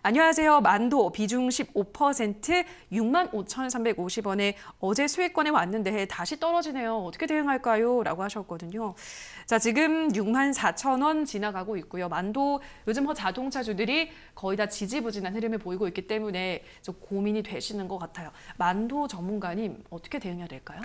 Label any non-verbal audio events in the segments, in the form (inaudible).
안녕하세요. 만도 비중 15% 6만 5,350원에 어제 수익권에 왔는데 다시 떨어지네요. 어떻게 대응할까요? 라고 하셨거든요. 자, 지금 6만 4천원 지나가고 있고요. 만도 요즘 뭐 자동차주들이 거의 다 지지부진한 흐름을 보이고 있기 때문에 좀 고민이 되시는 것 같아요. 만도 전문가님 어떻게 대응해야 될까요?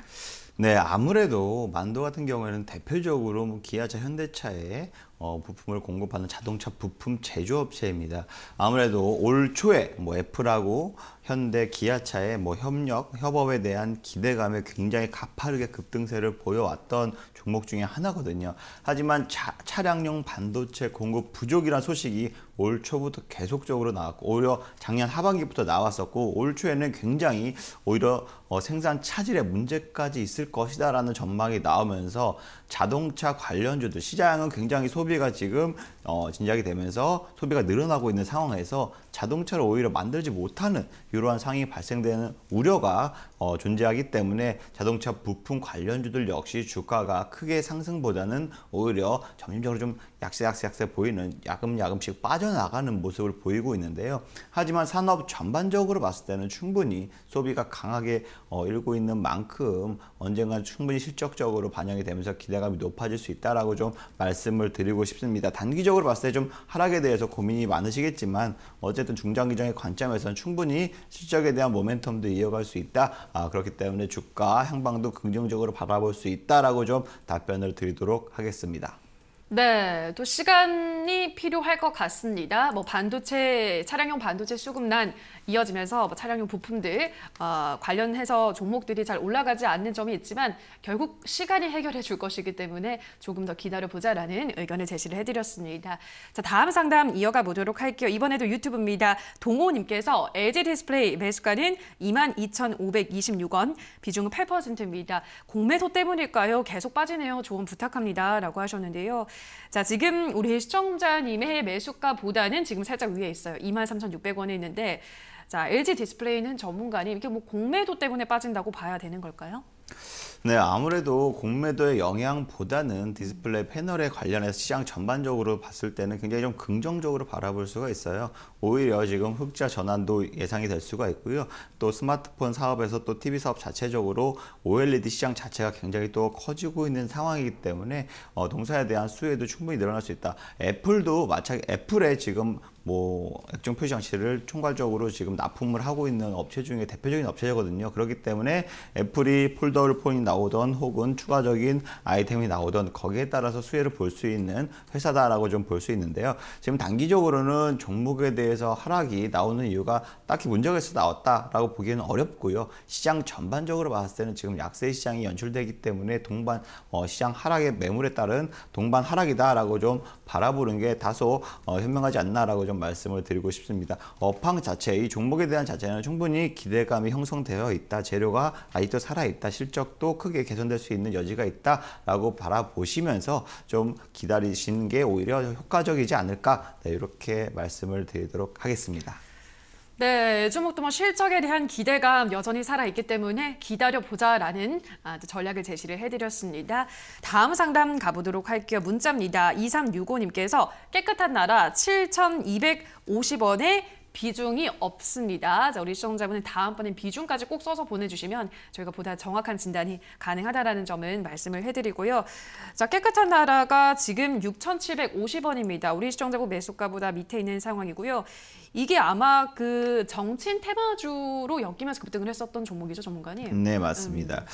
네, 아무래도 만도 같은 경우에는 대표적으로 뭐 기아차, 현대차에 어, 부품을 공급하는 자동차 부품 제조업체입니다. 아무래도 올 초에 뭐 애플하고 현대 기아차의 뭐 협력, 협업에 대한 기대감에 굉장히 가파르게 급등세를 보여왔던 종목 중에 하나거든요. 하지만 차, 차량용 반도체 공급 부족이란 소식이 올 초부터 계속적으로 나왔고 오히려 작년 하반기부터 나왔었고 올 초에는 굉장히 오히려 어, 생산 차질의 문제까지 있을 것이다 라는 전망이 나오면서 자동차 관련주들 시장은 굉장히 소비가 지금 어, 진작이 되면서 소비가 늘어나고 있는 상황에서 자동차를 오히려 만들지 못하는 이러한 상황이 발생되는 우려가 어, 존재하기 때문에 자동차 부품 관련주들 역시 주가가 크게 상승보다는 오히려 점진적으로 좀 약세 약세 약세 보이는 야금야금씩 빠져나가는 모습을 보이고 있는데요. 하지만 산업 전반적으로 봤을 때는 충분히 소비가 강하게 어, 일고 있는 만큼 언젠간 충분히 실적적으로 반영이 되면서 기대감이 높아질 수 있다라고 좀 말씀을 드리고 싶습니다. 단기적으로 봤을 때 좀 하락에 대해서 고민이 많으시겠지만 어쨌든 중장기적인 관점에서는 충분히 실적에 대한 모멘텀도 이어갈 수 있다. 아, 그렇기 때문에 주가 향방도 긍정적으로 바라볼 수 있다라고 좀 답변을 드리도록 하겠습니다. 네, 또 시간이 필요할 것 같습니다. 뭐 반도체 차량용 반도체 수급난 이어지면서 뭐 차량용 부품들 어, 관련해서 종목들이 잘 올라가지 않는 점이 있지만 결국 시간이 해결해 줄 것이기 때문에 조금 더 기다려보자라는 의견을 제시를 해드렸습니다. 자 다음 상담 이어가 보도록 할게요. 이번에도 유튜브입니다. 동호님께서 LG 디스플레이 매수가는 22,526원, 비중은 8%입니다. 공매도 때문일까요? 계속 빠지네요. 조언 부탁합니다. 라고 하셨는데요. 자 지금 우리 시청자님의 매수가보다는 지금 살짝 위에 있어요. 23,600원에 있는데 자, LG 디스플레이는 전문가님 이게 뭐 공매도 때문에 빠진다고 봐야 되는 걸까요? 네, 아무래도 공매도의 영향보다는 디스플레이 패널에 관련해서 시장 전반적으로 봤을 때는 굉장히 좀 긍정적으로 바라볼 수가 있어요. 오히려 지금 흑자 전환도 예상이 될 수가 있고요. 또 스마트폰 사업에서 또 TV 사업 자체적으로 OLED 시장 자체가 굉장히 또 커지고 있는 상황이기 때문에 어, 동사에 대한 수혜도 충분히 늘어날 수 있다. 애플도 마찬가지 애플에 지금 뭐 액정 표시 장치를 총괄적으로 지금 납품을 하고 있는 업체 중에 대표적인 업체거든요. 그렇기 때문에 애플이 폴 폴더홀 폰이 나오던 혹은 추가적인 아이템이 나오던 거기에 따라서 수혜를 볼 수 있는 회사다라고 좀 볼 수 있는데요. 지금 단기적으로는 종목에 대해서 하락이 나오는 이유가 딱히 문제가 있어 나왔다라고 보기에는 어렵고요. 시장 전반적으로 봤을 때는 지금 약세 시장이 연출되기 때문에 동반 어, 시장 하락의 매물에 따른 동반 하락이다라고 좀 바라보는 게 다소 어, 현명하지 않나라고 좀 말씀을 드리고 싶습니다. 업황 자체, 이 종목에 대한 자체는 충분히 기대감이 형성되어 있다. 재료가 아직도 살아있다. 실적도 크게 개선될 수 있는 여지가 있다라고 바라보시면서 좀 기다리시는 게 오히려 효과적이지 않을까 네, 이렇게 말씀을 드리도록 하겠습니다. 네, 주목도만 뭐 실적에 대한 기대감 여전히 살아있기 때문에 기다려보자라는 아, 전략을 제시를 해드렸습니다. 다음 상담 가보도록 할게요. 문자입니다. 2365님께서 깨끗한 나라 7,250원에 비중이 없습니다. 자, 우리 시청자분은 다음번엔 비중까지 꼭 써서 보내주시면 저희가 보다 정확한 진단이 가능하다라는 점은 말씀을 해드리고요. 자, 깨끗한 나라가 지금 6,750원입니다. 우리 시청자분 매수가보다 밑에 있는 상황이고요. 이게 아마 그 정치인 테마주로 엮이면서 급등을 했었던 종목이죠, 전문가님? 네, 맞습니다. 음.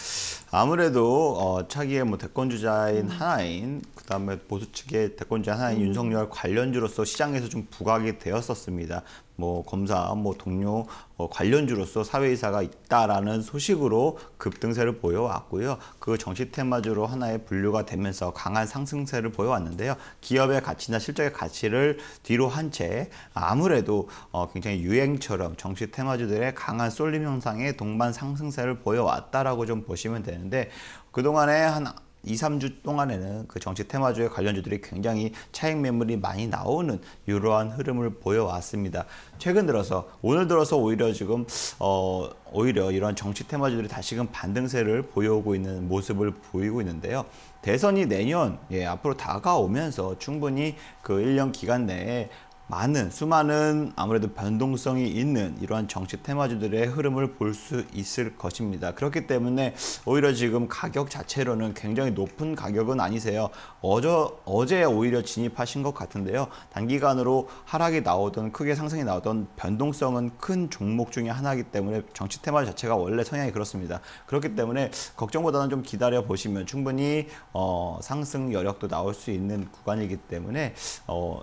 아무래도 어, 차기의 뭐 대권 주자인 음. 하나인, 그다음에 보수 측의 대권 주자 하나인 음. 윤석열 관련주로서 시장에서 좀 부각이 되었었습니다. 뭐 검사, 뭐 동료 어, 관련주로서 사회이사가 있다라는 소식으로 급등세를 보여왔고요. 그 정치 테마주로 하나의 분류가 되면서 강한 상승세를 보여왔는데요. 기업의 가치나 실적의 가치를 뒤로 한 채 아무래도 어, 굉장히 유행처럼 정치 테마주들의 강한 쏠림 현상에 동반 상승세를 보여왔다라고 좀 보시면 되는데 그동안에 한 2, 3주 동안에는 그 정치 테마주의 관련주들이 굉장히 차익 매물이 많이 나오는 이러한 흐름을 보여왔습니다. 최근 들어서 오늘 들어서 오히려 지금 어 오히려 이런 정치 테마주들이 다시금 반등세를 보여오고 있는 모습을 보이고 있는데요. 대선이 내년 예, 앞으로 다가오면서 충분히 그 1년 기간 내에 많은 수많은 아무래도 변동성이 있는 이러한 정치 테마주들의 흐름을 볼 수 있을 것입니다. 그렇기 때문에 오히려 지금 가격 자체로는 굉장히 높은 가격은 아니세요. 어저, 어제 오히려 진입하신 것 같은데요. 단기간으로 하락이 나오던 크게 상승이 나오던 변동성은 큰 종목 중에 하나이기 때문에 정치 테마 자체가 원래 성향이 그렇습니다. 그렇기 때문에 걱정보다는 좀 기다려 보시면 충분히 어, 상승 여력도 나올 수 있는 구간이기 때문에 어,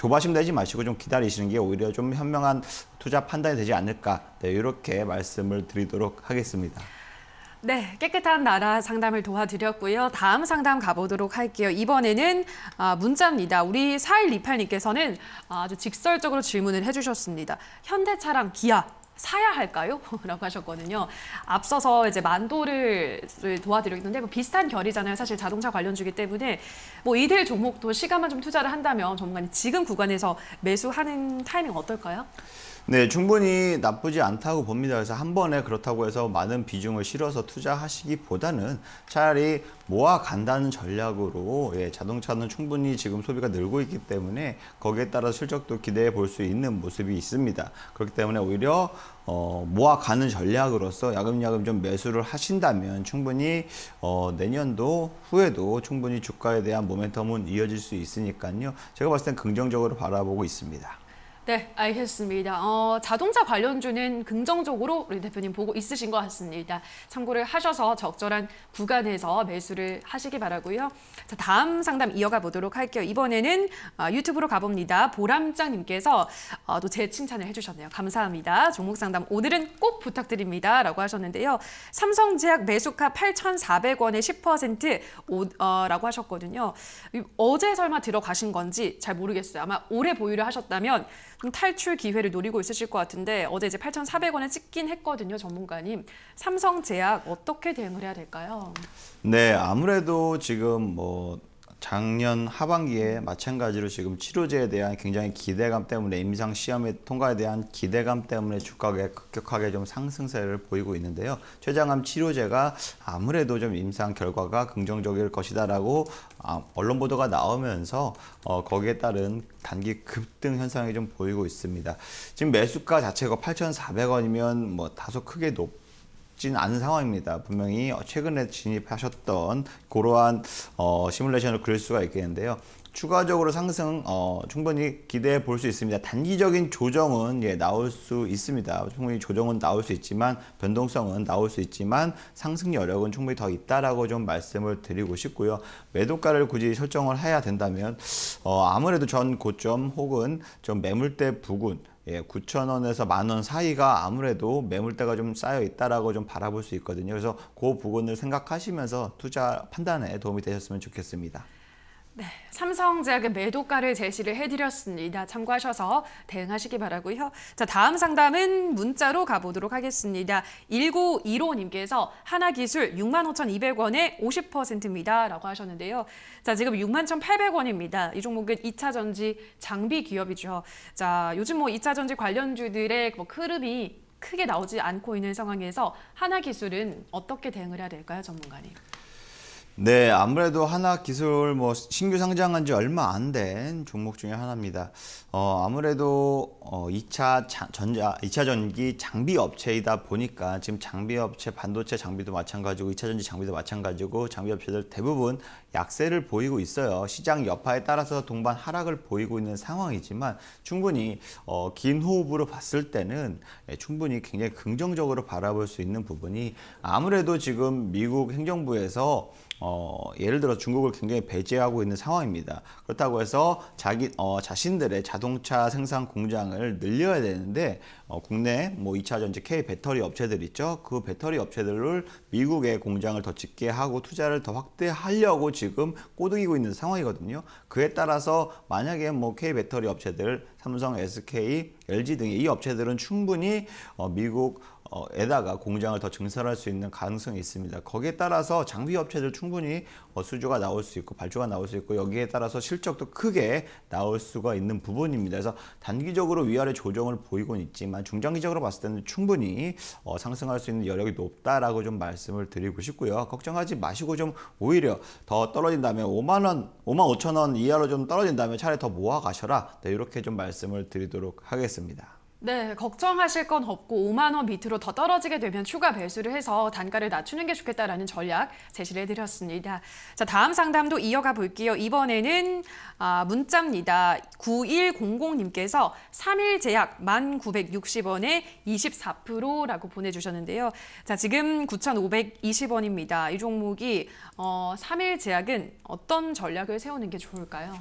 조바심 되지 마시고 좀 기다리시는 게 오히려 좀 현명한 투자 판단이 되지 않을까 네, 이렇게 말씀을 드리도록 하겠습니다. 네, 깨끗한 나라 상담을 도와드렸고요. 다음 상담 가보도록 할게요. 이번에는 아, 문자입니다. 우리 4128님께서는 아주 직설적으로 질문을 해주셨습니다. 현대차랑 기아 사야 할까요? (laughs) 라고 하셨거든요. 앞서서 이제 만도를 도와드렸는데 뭐 비슷한 결이잖아요. 사실 자동차 관련주기 때문에 뭐 이들 종목도 시간만 좀 투자를 한다면 전문가님 지금 구간에서 매수하는 타이밍 어떨까요? 네, 충분히 나쁘지 않다고 봅니다. 그래서 한 번에 그렇다고 해서 많은 비중을 실어서 투자하시기보다는 차라리 모아 간다는 전략으로 예, 자동차는 충분히 지금 소비가 늘고 있기 때문에 거기에 따라 실적도 기대해 볼 수 있는 모습이 있습니다. 그렇기 때문에 오히려 어, 모아가는 전략으로서 야금야금 좀 매수를 하신다면 충분히 어, 내년도 후에도 충분히 주가에 대한 모멘텀은 이어질 수 있으니까요. 제가 봤을 땐 긍정적으로 바라보고 있습니다. 네, 알겠습니다. 어, 자동차 관련주는 긍정적으로 우리 대표님 보고 있으신 것 같습니다. 참고를 하셔서 적절한 구간에서 매수를 하시기 바라고요. 자, 다음 상담 이어가 보도록 할게요. 이번에는 어, 유튜브로 가봅니다. 보람장님께서 어, 또제 칭찬을 해주셨네요. 감사합니다. 종목 상담 오늘은 꼭 부탁드립니다. 라고 하셨는데요. 삼성제약 매수가 8,400원에 10% 오, 어, 라고 하셨거든요. 어제 설마 들어가신 건지 잘 모르겠어요. 아마 오래 보유를 하셨다면 탈출 기회를 노리고 있으실 것 같은데 어제 이제 8,400원에 찍긴 했거든요, 전문가님. 삼성제약 어떻게 대응을 해야 될까요? 네, 아무래도 지금 뭐 작년 하반기에 마찬가지로 지금 치료제에 대한 굉장히 기대감 때문에 임상 시험에 통과에 대한 기대감 때문에 주가가 급격하게 좀 상승세를 보이고 있는데요. 췌장암 치료제가 아무래도 좀 임상 결과가 긍정적일 것이다라고 아, 언론 보도가 나오면서 어, 거기에 따른 단기 급등 현상이 좀 보이고 있습니다. 지금 매수가 자체가 8,400원이면 뭐 다소 크게 높 쉽진 않은 상황입니다. 분명히 최근에 진입하셨던 그러한 어, 시뮬레이션을 그릴 수가 있겠는데요. 추가적으로 상승 어, 충분히 기대해 볼 수 있습니다. 단기적인 조정은 예, 나올 수 있습니다. 충분히 조정은 나올 수 있지만 변동성은 나올 수 있지만 상승 여력은 충분히 더 있다라고 좀 말씀을 드리고 싶고요. 매도가를 굳이 설정을 해야 된다면 어, 아무래도 전 고점 혹은 좀 매물대 부근 예, 9천원에서 만원 사이가 아무래도 매물대가 좀 쌓여 있다라고 좀 바라볼 수 있거든요. 그래서 그 부분을 생각하시면서 투자 판단에 도움이 되셨으면 좋겠습니다. 네, 삼성제약의 매도가를 제시를 해드렸습니다. 참고하셔서 대응하시기 바라고요. 자, 다음 상담은 문자로 가보도록 하겠습니다. 1915님께서 하나기술 65,200원에 50%입니다. 라고 하셨는데요. 자, 지금 61,800원입니다. 이 종목은 2차전지 장비 기업이죠. 자, 요즘 뭐 2차전지 관련주들의 뭐 흐름이 크게 나오지 않고 있는 상황에서 하나기술은 어떻게 대응을 해야 될까요, 전문가님? 네, 아무래도 하나 기술 뭐 신규 상장한 지 얼마 안 된 종목 중에 하나입니다. 어, 아무래도 어, 2차 자, 전자 2차 전기 장비 업체이다 보니까 지금 장비 업체 반도체 장비도 마찬가지고 2차 전지 장비도 마찬가지고 장비 업체들 대부분 약세를 보이고 있어요. 시장 여파에 따라서 동반 하락을 보이고 있는 상황이지만 충분히 어, 긴 호흡으로 봤을 때는 예, 충분히 굉장히 긍정적으로 바라볼 수 있는 부분이 아무래도 지금 미국 행정부에서 어, 예를 들어 중국을 굉장히 배제하고 있는 상황입니다. 그렇다고 해서 자기 어, 자신들의 자동차 생산 공장을 늘려야 되는데 어, 국내 뭐 2차 전지 K 배터리 업체들 있죠. 그 배터리 업체들을 미국의 공장을 더 짓게 하고 투자를 더 확대하려고 지금 꼬드기고 있는 상황이거든요. 그에 따라서 만약에 뭐 K 배터리 업체들 삼성, SK, LG 등의 이 업체들은 충분히 어, 미국 어, 에다가 공장을 더 증설할 수 있는 가능성이 있습니다. 거기에 따라서 장비 업체들 충분히 어, 수주가 나올 수 있고 발주가 나올 수 있고 여기에 따라서 실적도 크게 나올 수가 있는 부분입니다. 그래서 단기적으로 위아래 조정을 보이곤 있지만 중장기적으로 봤을 때는 충분히 어, 상승할 수 있는 여력이 높다라고 좀 말씀을 드리고 싶고요. 걱정하지 마시고 좀 오히려 더 떨어진 다음에 5만 원, 5만 5천 원 이하로 좀 떨어진 다음에 차라리 더 모아 가셔라. 네, 이렇게 좀 말씀을 드리도록 하겠습니다. 네, 걱정하실 건 없고 5만 원 밑으로 더 떨어지게 되면 추가 배수를 해서 단가를 낮추는 게 좋겠다라는 전략 제시를 해드렸습니다. 자, 다음 상담도 이어가 볼게요. 이번에는 아, 문자입니다. 9100님께서 3일 제약 1,960원에 24%라고 보내주셨는데요. 자, 지금 9,520원입니다. 이 종목이 어, 3일 제약은 어떤 전략을 세우는 게 좋을까요?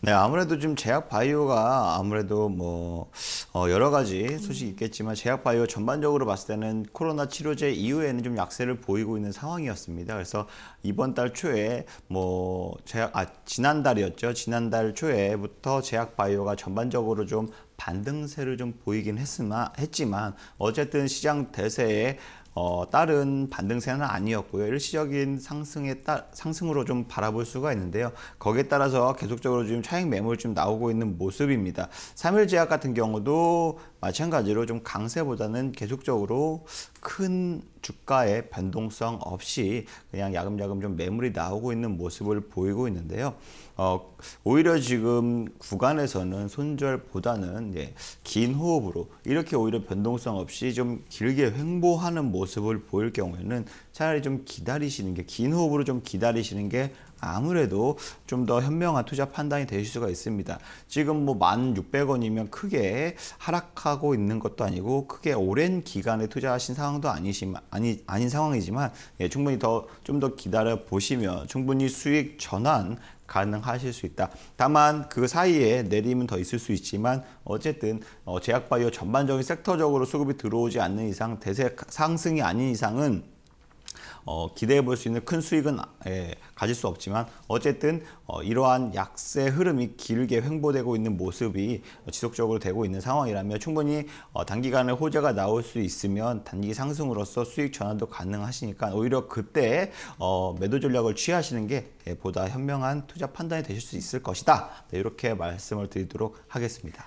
네, 아무래도 지금 제약 바이오가 아무래도 뭐 어, 여러 가지 소식이 있겠지만 제약바이오 전반적으로 봤을 때는 코로나 치료제 이후에는 좀 약세를 보이고 있는 상황이었습니다. 그래서 이번 달 초에 뭐 제약 아 지난달이었죠. 지난달 초에부터 제약바이오가 전반적으로 좀 반등세를 좀 보이긴 했으나 했지만 어쨌든 시장 대세에 어, 다른 반등세는 아니었고요. 일시적인 상승에 따, 상승으로 좀 바라볼 수가 있는데요. 거기에 따라서 계속적으로 지금 차익 매물 좀 나오고 있는 모습입니다. 3일 제약 같은 경우도 마찬가지로 좀 강세보다는 계속적으로 큰 주가의 변동성 없이 그냥 야금야금 좀 매물이 나오고 있는 모습을 보이고 있는데요. 어, 오히려 지금 구간에서는 손절보다는 예, 긴 호흡으로 이렇게 오히려 변동성 없이 좀 길게 횡보하는 모습을 보일 경우에는 차라리 좀 기다리시는 게 긴 호흡으로 좀 기다리시는 게 아무래도 좀 더 현명한 투자 판단이 되실 수가 있습니다. 지금 뭐 1,600원이면 크게 하락하고 있는 것도 아니고 크게 오랜 기간에 투자하신 상황도 아니시만 아니 아닌 상황이지만 예, 충분히 더 좀 더 기다려 보시면 충분히 수익 전환 가능하실 수 있다. 다만 그 사이에 내림은 더 있을 수 있지만 어쨌든 어, 제약바이오 전반적인 섹터적으로 수급이 들어오지 않는 이상 대세 상승이 아닌 이상은 어, 기대해 볼 수 있는 큰 수익은 아, 예, 가질 수 없지만 어쨌든 어, 이러한 약세 흐름이 길게 횡보되고 있는 모습이 지속적으로 되고 있는 상황이라면 충분히 어, 단기간에 호재가 나올 수 있으면 단기 상승으로서 수익 전환도 가능하시니까 오히려 그때 어, 매도 전략을 취하시는 게 예, 보다 현명한 투자 판단이 되실 수 있을 것이다. 네, 이렇게 말씀을 드리도록 하겠습니다.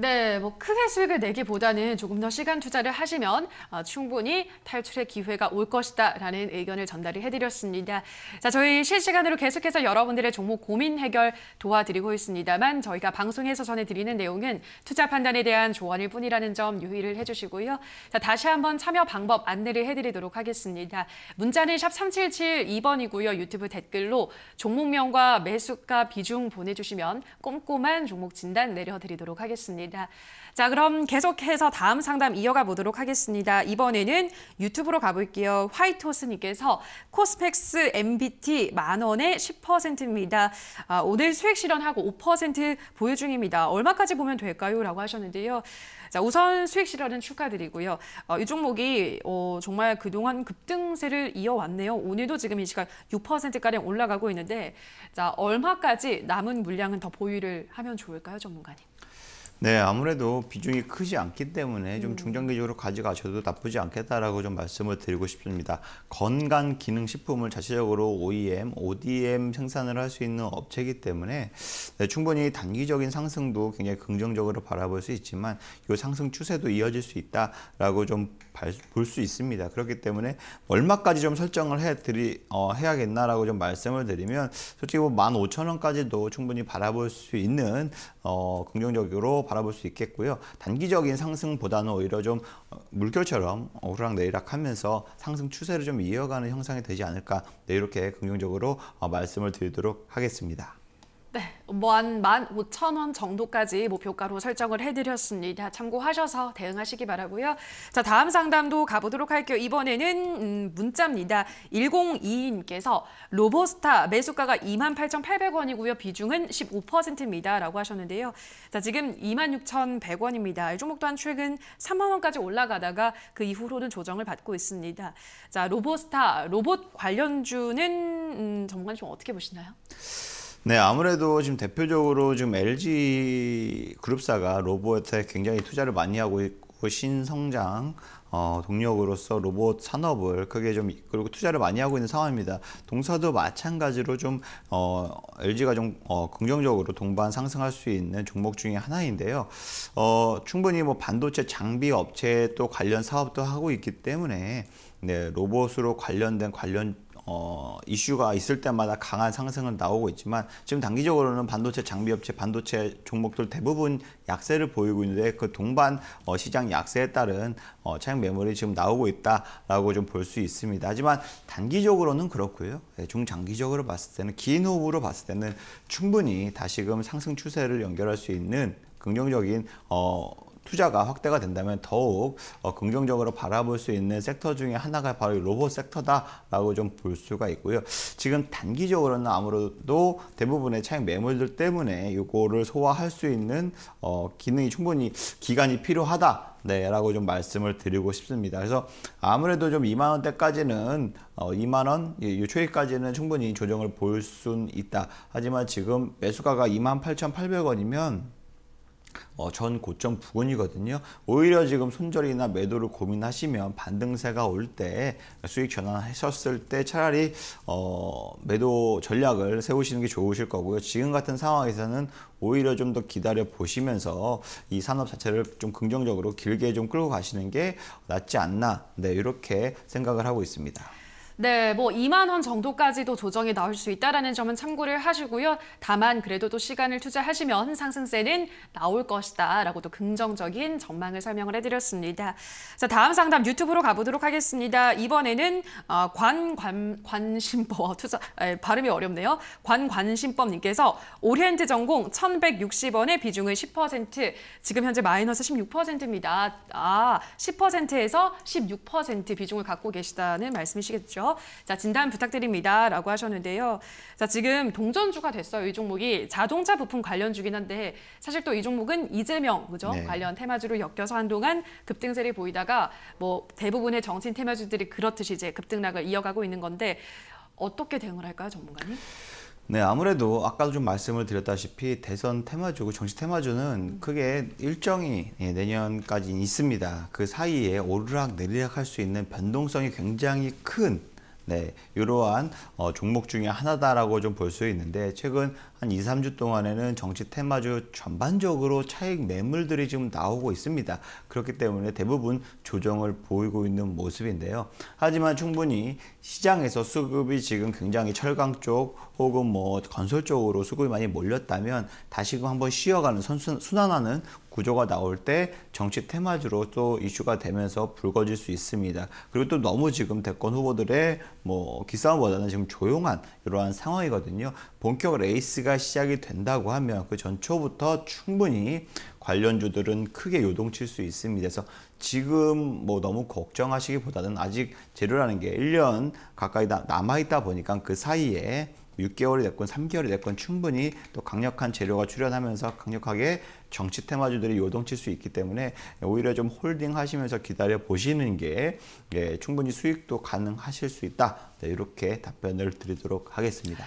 네, 뭐 크게 수익을 내기보다는 조금 더 시간 투자를 하시면 어, 충분히 탈출의 기회가 올 것이다라는 의견을 전달을 해드렸습니다. 자, 저희 실시간으로 계속해서 여러분들의 종목 고민 해결 도와드리고 있습니다만 저희가 방송에서 전해드리는 내용은 투자 판단에 대한 조언일 뿐이라는 점 유의를 해주시고요. 자, 다시 한번 참여 방법 안내를 해드리도록 하겠습니다. 문자는 샵 3772번이고요. 유튜브 댓글로 종목명과 매수가 비중 보내주시면 꼼꼼한 종목 진단 내려드리도록 하겠습니다. 알습니다 자, 그럼 계속해서 다음 상담 이어가 보도록 하겠습니다. 이번에는 유튜브로 가볼게요. 화이트호스님께서 코스펙스 MBT 만 원에 10%입니다. 아, 오늘 수익 실현하고 5% 보유 중입니다. 얼마까지 보면 될까요? 라고 하셨는데요. 자, 우선 수익 실현은 축하드리고요. 어, 이 종목이 어, 정말 그동안 급등세를 이어왔네요. 오늘도 지금 이 시간 6%가량 올라가고 있는데 자, 얼마까지 남은 물량은 더 보유를 하면 좋을까요, 전문가님? 네, 아무래도 비중이 크지 않기 때문에 좀 음. 중장기적으로 가져가셔도 나쁘지 않겠다라고 좀 말씀을 드리고 싶습니다. 건강 기능 식품을 자체적으로 OEM, ODM 생산을 할 수 있는 업체이기 때문에 네, 충분히 단기적인 상승도 굉장히 긍정적으로 바라볼 수 있지만 이 상승 추세도 이어질 수 있다라고 좀 볼 수 있습니다. 그렇기 때문에 얼마까지 좀 설정을 해 드리 어, 해야겠나라고 좀 말씀을 드리면 솔직히 뭐 15,000원까지도 충분히 바라볼 수 있는 어, 긍정적으로 바라볼 수 있겠고요. 단기적인 상승보다는 오히려 좀 어, 물결처럼 오르락내리락하면서 상승 추세를 좀 이어가는 형상이 되지 않을까 네, 이렇게 긍정적으로 어, 말씀을 드리도록 하겠습니다. 네, 뭐한 1 5천원 정도까지 목표가로 설정을 해드렸습니다. 참고하셔서 대응하시기 바라고요. 자, 다음 상담도 가보도록 할게요. 이번에는 음, 문자입니다. 1022님께서 로보스타 매수가가 28,800원이고요. 비중은 15%입니다. 라고 하셨는데요. 자, 지금 26,100원입니다. 이 종목 또한 최근 3만 원까지 올라가다가 그 이후로는 조정을 받고 있습니다. 자, 로보스타, 로봇 관련주는 음, 정관 좀 어떻게 보시나요? 네, 아무래도 지금 대표적으로 지금 LG 그룹사가 로봇에 굉장히 투자를 많이 하고 있고 신성장 어, 동력으로서 로봇 산업을 크게 좀 그리고 투자를 많이 하고 있는 상황입니다. 동사도 마찬가지로 좀 어, LG가 좀 어, 긍정적으로 동반 상승할 수 있는 종목 중에 하나인데요. 어, 충분히 뭐 반도체 장비 업체 또 관련 사업도 하고 있기 때문에 네, 로봇으로 관련된 관련 어, 이슈가 있을 때마다 강한 상승은 나오고 있지만 지금 단기적으로는 반도체 장비 업체, 반도체 종목들 대부분 약세를 보이고 있는데 그 동반 어, 시장 약세에 따른 어, 차익 매물이 지금 나오고 있다라고 좀 볼 수 있습니다. 하지만 단기적으로는 그렇고요. 네, 중장기적으로 봤을 때는 긴 호흡으로 봤을 때는 충분히 다시금 상승 추세를 연결할 수 있는 긍정적인 어, 투자가 확대가 된다면 더욱 어, 긍정적으로 바라볼 수 있는 섹터 중에 하나가 바로 로봇 섹터다라고 좀 볼 수가 있고요. 지금 단기적으로는 아무래도 대부분의 차익 매물들 때문에 이거를 소화할 수 있는 어, 기능이 충분히 기간이 필요하다. 네, 라고 좀 말씀을 드리고 싶습니다. 그래서 아무래도 좀 2만 원대까지는 어, 2만 원, 이 예, 초입까지는 충분히 조정을 볼수 있다. 하지만 지금 매수가가 28,800원이면 어, 전 고점 부근이거든요. 오히려 지금 손절이나 매도를 고민하시면 반등세가 올 때 수익 전환하셨을 때 차라리 어, 매도 전략을 세우시는 게 좋으실 거고요. 지금 같은 상황에서는 오히려 좀 더 기다려 보시면서 이 산업 자체를 좀 긍정적으로 길게 좀 끌고 가시는 게 낫지 않나 네, 이렇게 생각을 하고 있습니다. 네, 뭐 2만 원 정도까지도 조정이 나올 수 있다라는 점은 참고를 하시고요. 다만 그래도 또 시간을 투자하시면 상승세는 나올 것이다라고 또 긍정적인 전망을 설명을 해드렸습니다. 자, 다음 상담 유튜브로 가보도록 하겠습니다. 이번에는 어, 관, 관, 관심법 어, 투자 에, 발음이 어렵네요. 관 관심법님께서 오리엔트 전공 1,160원의 비중을 10% 지금 현재 마이너스 16%입니다. 아, 10%에서 16% 비중을 갖고 계시다는 말씀이시겠죠? 자, 진단 부탁드립니다. 라고 하셨는데요. 자, 지금 동전주가 됐어요. 이 종목이 자동차 부품 관련주긴 한데 사실 또 이 종목은 이재명, 그죠? 네. 관련 테마주로 엮여서 한동안 급등세를 보이다가 뭐 대부분의 정치인 테마주들이 그렇듯이 이제 급등락을 이어가고 있는 건데 어떻게 대응을 할까요, 전문가님? 네, 아무래도 아까도 좀 말씀을 드렸다시피 대선 테마주고 그 정치 테마주는 음. 크게 일정이 예, 내년까지 있습니다. 그 사이에 오르락 내리락 할수 있는 변동성이 굉장히 큰 네, 이러한 어, 종목 중에 하나다라고 좀 볼 수 있는데 최근 한 2, 3주 동안에는 정치 테마주 전반적으로 차익 매물들이 지금 나오고 있습니다. 그렇기 때문에 대부분 조정을 보이고 있는 모습인데요. 하지만 충분히 시장에서 수급이 지금 굉장히 철강 쪽 혹은 뭐 건설 쪽으로 수급이 많이 몰렸다면 다시금 한번 쉬어가는 선순, 순환하는 구조가 나올 때 정치 테마주로 또 이슈가 되면서 불거질 수 있습니다. 그리고 또 너무 지금 대권 후보들의 뭐 기싸움보다는 지금 조용한 이러한 상황이거든요. 본격 레이스가 조치가 시작이 된다고 하면 그 전초부터 충분히 관련주들은 크게 요동칠 수 있습니다. 그래서 지금 뭐 너무 걱정하시기보다는 아직 재료라는 게 1년 가까이 남아있다 보니까 그 사이에 6개월이 됐건 3개월이 됐건 충분히 또 강력한 재료가 출현하면서 강력하게 정치 테마주들이 요동칠 수 있기 때문에 오히려 좀 홀딩 하시면서 기다려 보시는 게 예, 충분히 수익도 가능하실 수 있다. 네, 이렇게 답변을 드리도록 하겠습니다.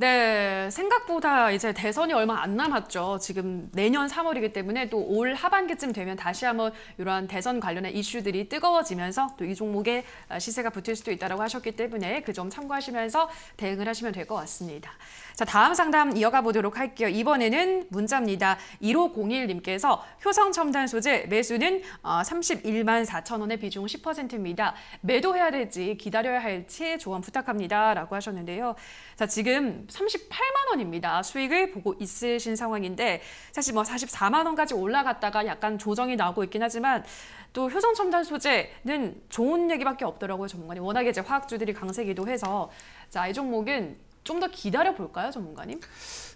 네, 생각보다 이제 대선이 얼마 안 남았죠. 지금 내년 3월이기 때문에 또 올 하반기쯤 되면 다시 한번 이러한 대선 관련의 이슈들이 뜨거워지면서 또 이 종목에 아, 시세가 붙을 수도 있다고 하셨기 때문에 그 점 참고하시면서 대응을 하시면 될 것 같습니다. 자, 다음 상담 이어가 보도록 할게요. 이번에는 문자입니다. 1501님께서 효성 첨단 소재 매수는 31만 어, 4천 원의 비중 10%입니다. 매도해야 될지 기다려야 할지 조언 부탁합니다. 라고 하셨는데요. 자, 지금 38만 원입니다. 수익을 보고 있으신 상황인데 사실 뭐 44만 원까지 올라갔다가 약간 조정이 나오고 있긴 하지만 또 효성 첨단 소재는 좋은 얘기밖에 없더라고요. 전문가님. 워낙에 이제 화학주들이 강세기도 해서 자, 이 종목은 좀 더 기다려 볼까요, 전문가님?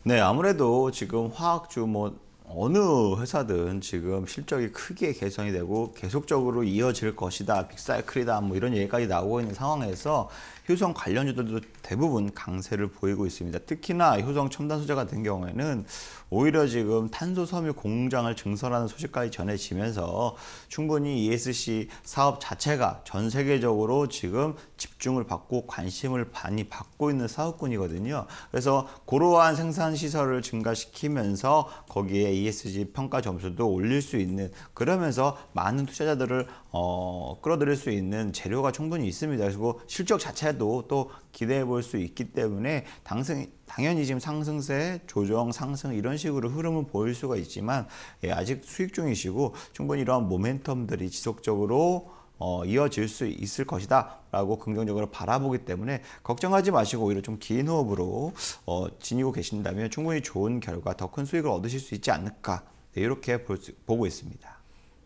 네, 아무래도 지금 화학주 뭐 어느 회사든 지금 실적이 크게 개선이 되고 계속적으로 이어질 것이다 빅사이클이다 뭐 이런 얘기까지 나오고 있는 상황에서 효성 관련주들도 대부분 강세를 보이고 있습니다. 특히나 효성 첨단 소재 가된 경우에는 오히려 지금 탄소 섬유 공장을 증설하는 소식까지 전해지면서 충분히 ESC 사업 자체가 전 세계적으로 지금 집중을 받고 관심을 많이 받고 있는 사업군이거든요. 그래서 고러한 생산 시설을 증가시키면서 거기에 ESG 평가 점수도 올릴 수 있는 그러면서 많은 투자자들을 어, 끌어들일 수 있는 재료가 충분히 있습니다. 그리고 실적 자체 해도 또 기대해 볼 수 있기 때문에 당승, 당연히 지금 상승세, 조정, 상승 이런 식으로 흐름을 보일 수가 있지만 예, 아직 수익 중이시고 충분히 이러한 모멘텀들이 지속적으로 어, 이어질 수 있을 것이다 라고 긍정적으로 바라보기 때문에 걱정하지 마시고 오히려 좀 긴 호흡으로 어, 지니고 계신다면 충분히 좋은 결과 더 큰 수익을 얻으실 수 있지 않을까 네, 이렇게 수, 보고 있습니다.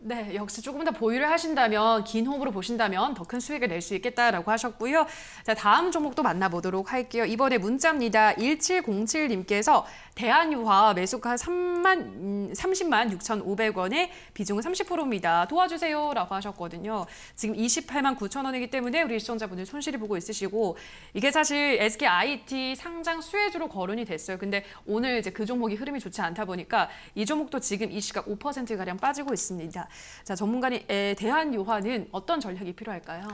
네, 역시 조금 더 보유를 하신다면 긴 호흡으로 보신다면 더 큰 수익을 낼 수 있겠다라고 하셨고요. 자, 다음 종목도 만나보도록 할게요. 이번에 문자입니다. 1707님께서 대한유화 매수가 3만 30만 6,500원에 비중은 30%입니다. 도와주세요라고 하셨거든요. 지금 28만 9천 원이기 때문에 우리 시청자분들 손실이 보고 있으시고 이게 사실 SK IT 상장 수혜주로 거론이 됐어요. 근데 오늘 이제 그 종목이 흐름이 좋지 않다 보니까 이 종목도 지금 이 시각 5% 가량 빠지고 있습니다. 자, 전문가에 님 대한 유화는 어떤 전략이 필요할까요?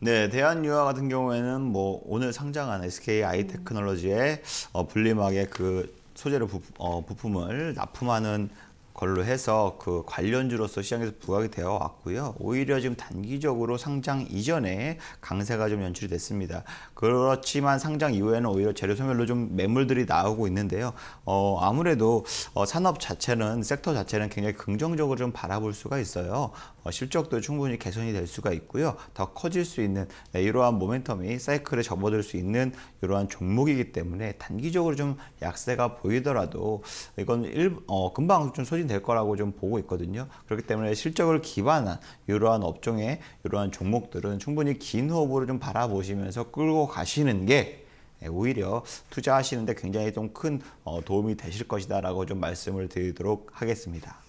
네, 대한유화 같은 경우에는 뭐 오늘 상장한 SK 아 음. 테크놀로지의 어, 분리막의 그 소재로 부, 어, 부품을 납품하는 걸로 해서 그 관련주로서 시장에서 부각이 되어 왔고요. 오히려 지금 단기적으로 상장 이전에 강세가 좀 연출이 됐습니다. 그렇지만 상장 이후에는 오히려 재료 소멸로 좀 매물들이 나오고 있는데요. 어, 아무래도 어, 산업 자체는 섹터 자체는 굉장히 긍정적으로 좀 바라볼 수가 있어요. 어, 실적도 충분히 개선이 될 수가 있고요. 더 커질 수 있는 네, 이러한 모멘텀이 사이클에 접어들 수 있는 이러한 종목이기 때문에 단기적으로 좀 약세가 보이더라도 이건 일, 어, 금방 좀 소지 추진될 거라고 좀 보고 있거든요. 그렇기 때문에 실적을 기반한 이러한 업종의 이러한 종목들은 충분히 긴 호흡으로 좀 바라보시면서 끌고 가시는 게 예, 오히려 투자하시는데 굉장히 좀큰 어, 도움이 되실 것이다라고 좀 말씀을 드리도록 하겠습니다.